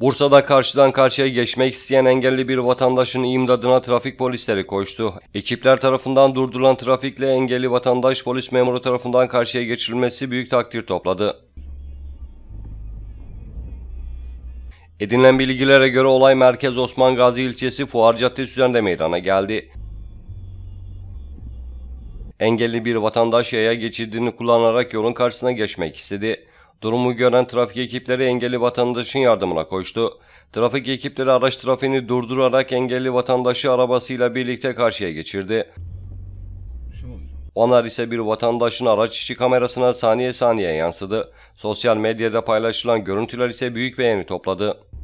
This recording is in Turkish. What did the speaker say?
Bursa'da karşıdan karşıya geçmek isteyen engelli bir vatandaşın imdadına trafik polisleri koştu. Ekipler tarafından durdurulan trafikle engelli vatandaş polis memuru tarafından karşıya geçirilmesi büyük takdir topladı. Edinilen bilgilere göre olay Merkez Osman Gazi ilçesi Fuar Caddesi üzerinde meydana geldi. Engelli bir vatandaş yaya geçidini kullanarak yolun karşısına geçmek istedi. Durumu gören trafik ekipleri engelli vatandaşın yardımına koştu. Trafik ekipleri araç trafiğini durdurarak engelli vatandaşı arabasıyla birlikte karşıya geçirdi. Onlar ise bir vatandaşın araç içi kamerasına saniye saniye yansıdı. Sosyal medyada paylaşılan görüntüler ise büyük beğeni topladı.